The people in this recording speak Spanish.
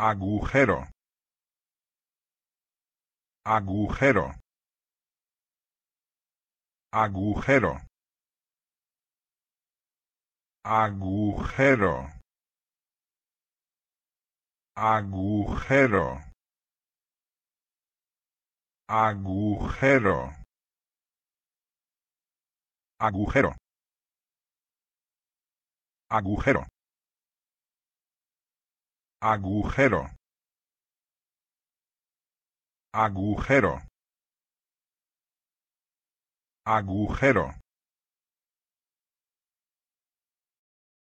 agujero agujero agujero agujero agujero agujero agujero agujero agujero agujero agujero